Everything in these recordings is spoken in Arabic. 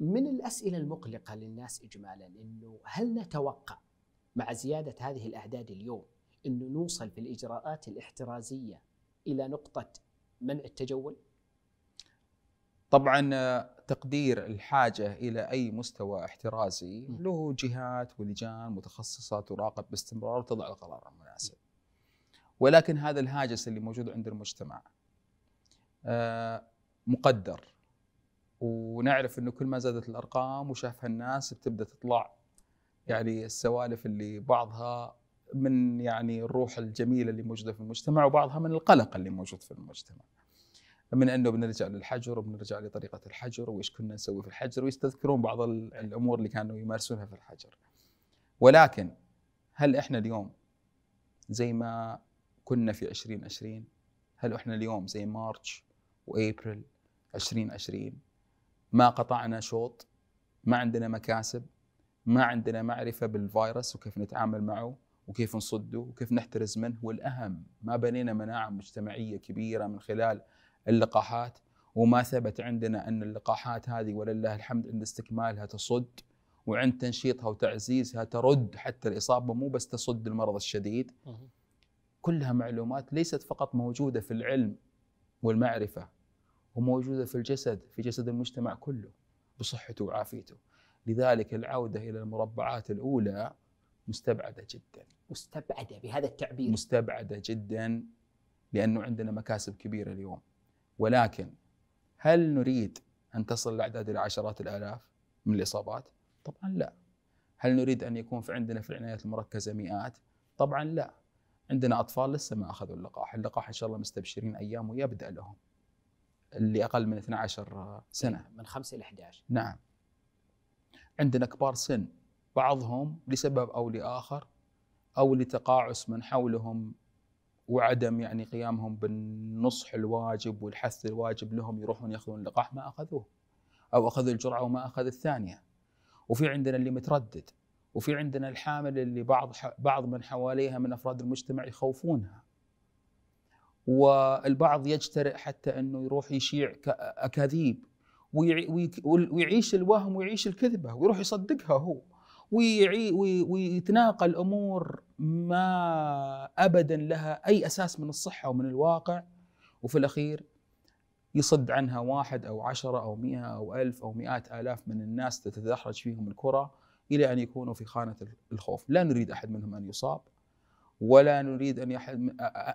من الأسئلة المقلقة للناس إجمالا أنه هل نتوقع مع زيادة هذه الأعداد اليوم أنه نوصل في الإجراءات الاحترازية إلى نقطة منع التجول؟ طبعا آه، تقدير الحاجة إلى أي مستوى احترازي له جهات ولجان متخصصة تراقب باستمرار وتضع القرار المناسب ولكن هذا الهاجس اللي موجود عند المجتمع آه، مقدر ونعرف انه كل ما زادت الارقام وشافها الناس بتبدا تطلع يعني السوالف اللي بعضها من يعني الروح الجميله اللي موجوده في المجتمع وبعضها من القلق اللي موجود في المجتمع. من انه بنرجع للحجر وبنرجع لطريقه الحجر وايش كنا نسوي في الحجر ويستذكرون بعض الامور اللي كانوا يمارسونها في الحجر. ولكن هل احنا اليوم زي ما كنا في 2020 هل احنا اليوم زي مارتش وابريل 2020 ما قطعنا شوط ما عندنا مكاسب ما عندنا معرفه بالفيروس وكيف نتعامل معه وكيف نصده وكيف نحترز منه والاهم ما بنينا مناعه مجتمعيه كبيره من خلال اللقاحات وما ثبت عندنا ان اللقاحات هذه ولله الحمد عند استكمالها تصد وعند تنشيطها وتعزيزها ترد حتى الاصابه مو بس تصد المرض الشديد كلها معلومات ليست فقط موجوده في العلم والمعرفه وموجودة في الجسد في جسد المجتمع كله بصحته وعافيته لذلك العودة إلى المربعات الأولى مستبعدة جدا مستبعدة بهذا التعبير مستبعدة جدا لأنه عندنا مكاسب كبيرة اليوم ولكن هل نريد أن تصل الأعداد إلى عشرات الآلاف من الإصابات؟ طبعا لا هل نريد أن يكون في عندنا في العنايات المركزة مئات؟ طبعا لا عندنا أطفال لسه ما أخذوا اللقاح اللقاح إن شاء الله مستبشرين أيام ويبدأ لهم اللي اقل من 12 سنه إيه، من 5 الى 11 نعم عندنا كبار سن بعضهم لسبب او لاخر او لتقاعس من حولهم وعدم يعني قيامهم بالنصح الواجب والحث الواجب لهم يروحون ياخذون اللقاح ما اخذوه او اخذوا الجرعه وما اخذ الثانيه وفي عندنا اللي متردد وفي عندنا الحامل اللي بعض بعض من حواليها من افراد المجتمع يخوفونها والبعض يجترئ حتى انه يروح يشيع اكاذيب ويعيش الوهم ويعيش الكذبه ويروح يصدقها هو ويتناقل امور ما ابدا لها اي اساس من الصحه ومن الواقع وفي الاخير يصد عنها واحد او عشرة او مئة او ألف او مئات آلاف من الناس تتدحرج فيهم الكرة إلى أن يكونوا في خانة الخوف لا نريد أحد منهم أن يصاب ولا نريد ان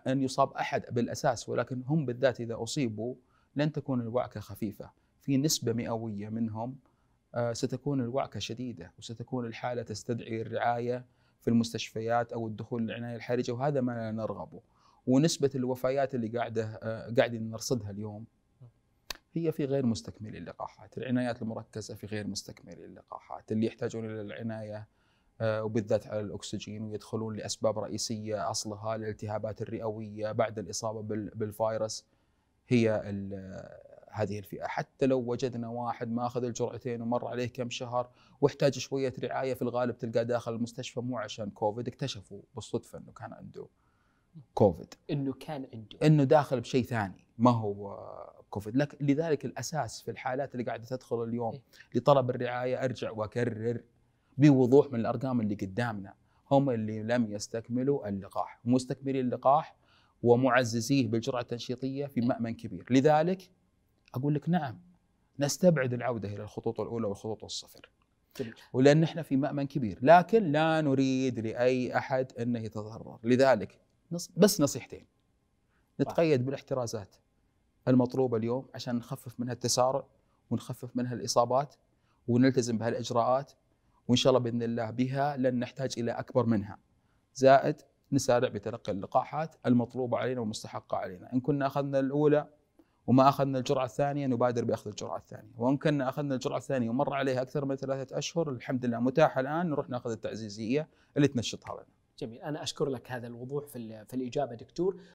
ان يصاب احد بالاساس ولكن هم بالذات اذا اصيبوا لن تكون الوعكه خفيفه في نسبه مئويه منهم آه، ستكون الوعكه شديده وستكون الحاله تستدعي الرعايه في المستشفيات او الدخول للعنايه الحرجه وهذا ما لا نرغبه ونسبه الوفيات اللي قاعده آه، قاعدين نرصدها اليوم هي في غير مستكملي اللقاحات، العنايات المركزه في غير مستكملي اللقاحات، اللي يحتاجون الى العنايه آه، وبالذات على الاكسجين ويدخلون لاسباب رئيسيه اصلها الالتهابات الرئويه بعد الاصابه بالفيروس هي هذه الفئه حتى لو وجدنا واحد ماخذ الجرعتين ومر عليه كم شهر واحتاج شويه رعايه في الغالب تلقاه داخل المستشفى مو عشان كوفيد اكتشفوا بالصدفه انه كان عنده كوفيد انه كان عنده انه داخل بشيء ثاني ما هو كوفيد لذلك الاساس في الحالات اللي قاعده تدخل اليوم إيه. لطلب الرعايه ارجع واكرر بوضوح من الارقام اللي قدامنا هم اللي لم يستكملوا اللقاح مستكملي اللقاح ومعززيه بالجرعه التنشيطيه في مامن كبير لذلك اقول لك نعم نستبعد العوده الى الخطوط الاولى والخطوط الصفر ولان نحن في مامن كبير لكن لا نريد لاي احد انه يتضرر لذلك بس نصيحتين نتقيد بالاحترازات المطلوبه اليوم عشان نخفف منها التسارع ونخفف منها الاصابات ونلتزم بهالاجراءات وان شاء الله باذن الله بها لن نحتاج الى اكبر منها. زائد نسارع بتلقي اللقاحات المطلوبه علينا والمستحقه علينا، ان كنا اخذنا الاولى وما اخذنا الجرعه الثانيه نبادر باخذ الجرعه الثانيه، وان كنا اخذنا الجرعه الثانيه ومر عليها اكثر من ثلاثه اشهر الحمد لله متاحه الان نروح ناخذ التعزيزيه اللي تنشطها لنا. جميل انا اشكر لك هذا الوضوح في في الاجابه دكتور